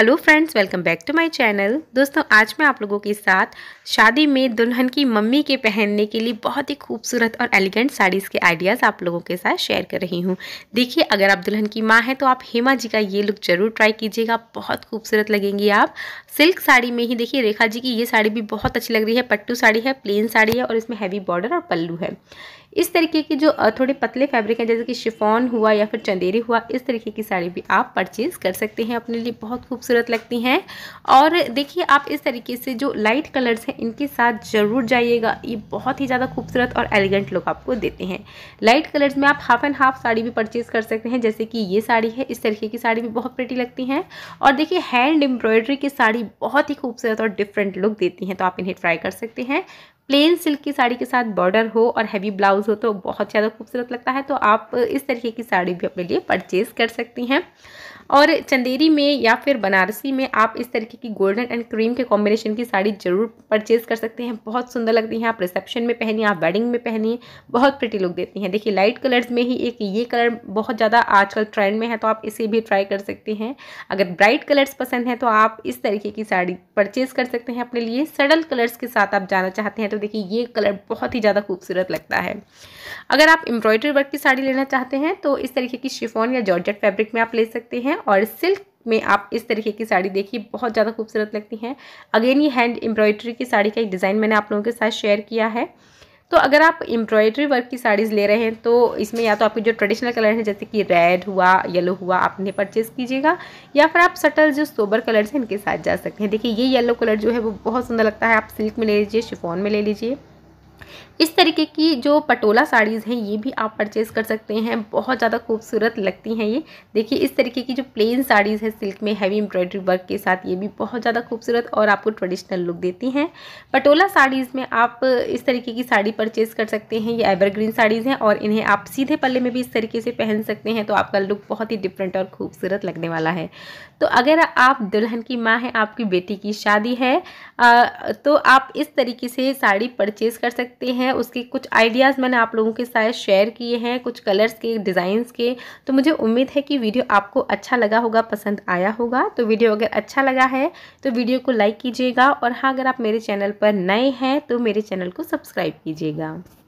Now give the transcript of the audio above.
hello friends welcome back to my channel दोस्तों आज मैं आप लोगों के साथ शादी में दुल्हन की मम्मी के पहनने के लिए बहुत ही खूबसूरत और एलिगेंट साड़ीज़ के आइडियाज़ आप लोगों के साथ शेयर कर रही हूँ देखिए अगर आप दुल्हन की माँ हैं तो आप हेमा जी का ये लुक ज़रूर ट्राई कीजिएगा बहुत खूबसूरत लगेंगी आप सिल्क साड़ी में ही देखिए रेखा जी की ये साड़ी भी बहुत अच्छी लग रही है पट्टू साड़ी है प्लेन साड़ी है और इसमें हैवी बॉर्डर और पल्लू है इस तरीके की जो थोड़े पतले फैब्रिक हैं जैसे कि शिफॉन हुआ या फिर चंदेरी हुआ इस तरीके की साड़ी भी आप परचेज़ कर सकते हैं अपने लिए बहुत खूबसूरत लगती हैं और देखिए आप इस तरीके से जो लाइट कलर्स हैं इनके साथ ज़रूर जाइएगा ये बहुत ही ज़्यादा खूबसूरत और एलिगेंट लुक आपको देते हैं लाइट कलर्स में आप हाफ एंड हाफ साड़ी भी परचेज़ कर सकते हैं जैसे कि ये साड़ी है इस तरीके की साड़ी भी बहुत प्रेटी लगती हैं और देखिए हैंड एम्ब्रॉयडरी की साड़ी बहुत ही खूबसूरत और डिफरेंट लुक देती हैं तो आप इन्हें ट्राई कर सकते हैं प्लेन सिल्क की साड़ी के साथ बॉर्डर हो और हैवी ब्लाउज हो तो बहुत ज़्यादा खूबसूरत लगता है तो आप इस तरीके की साड़ी भी अपने लिए परचेज़ कर सकती हैं और चंदेरी में या फिर बनारसी में आप इस तरीके की गोल्डन एंड क्रीम के कॉम्बिनेशन की साड़ी ज़रूर परचेज़ कर सकते हैं बहुत सुंदर लगती हैं आप रिसेप्शन में पहनिए आप वेडिंग में पहनिए बहुत प्रिटी लुक देती हैं देखिए लाइट कलर्स में ही एक ये कलर बहुत ज़्यादा आजकल ट्रेंड में है तो आप इसे भी ट्राई कर सकते हैं अगर ब्राइट कलर्स पसंद हैं तो आप इस तरीके की साड़ी परचेज़ कर सकते हैं अपने लिए सडल कलर्स के साथ आप जाना चाहते हैं तो देखिए ये कलर बहुत ही ज़्यादा खूबसूरत लगता है अगर आप एम्ब्रॉयडरी वर्क की साड़ी लेना चाहते हैं तो इस तरीके की शिफोन या जॉर्जेट फैब्रिक में आप ले सकते हैं और सिल्क में आप इस तरीके की साड़ी देखिए बहुत ज़्यादा खूबसूरत लगती हैं अगेन ये हैंड एम्ब्रॉयड्री की साड़ी का एक डिज़ाइन मैंने आप लोगों के साथ शेयर किया है तो अगर आप एम्ब्रॉयड्री वर्क की साड़ीज़ ले रहे हैं तो इसमें या तो आपके जो ट्रेडिशनल कलर हैं जैसे कि रेड हुआ येलो हुआ आप इन्हें परचेज़ कीजिएगा या फिर आप सटल जो सोबर कलर्स हैं इनके साथ जा सकते हैं देखिए ये येलो कलर जो है वो बहुत सुंदर लगता है आप सिल्क में ले लीजिए शिफोन में ले लीजिए इस तरीके की जो पटोला साड़ीज़ हैं ये भी आप परचेज़ कर सकते हैं बहुत ज़्यादा खूबसूरत लगती हैं ये देखिए इस तरीके की जो प्लेन साड़ीज़ है सिल्क में हैवी एम्ब्रॉयडरी वर्क के साथ ये भी बहुत ज़्यादा खूबसूरत और आपको ट्रेडिशनल लुक देती हैं पटोला साड़ीज़ में आप इस तरीके की साड़ी परचेज़ कर सकते हैं ये एवरग्रीन साड़ीज़ हैं और इन्हें आप सीधे पल्ले में भी इस तरीके से पहन सकते हैं तो आपका लुक बहुत ही डिफरेंट और खूबसूरत लगने वाला है तो अगर आप दुल्हन की माँ हैं आपकी बेटी की शादी है आ, तो आप इस तरीके से साड़ी परचेज़ कर सकते हैं उसके कुछ आइडियाज़ मैंने आप लोगों के साथ शेयर किए हैं कुछ कलर्स के डिज़ाइंस के तो मुझे उम्मीद है कि वीडियो आपको अच्छा लगा होगा पसंद आया होगा तो वीडियो अगर अच्छा लगा है तो वीडियो को लाइक कीजिएगा और हाँ अगर आप मेरे चैनल पर नए हैं तो मेरे चैनल को सब्सक्राइब कीजिएगा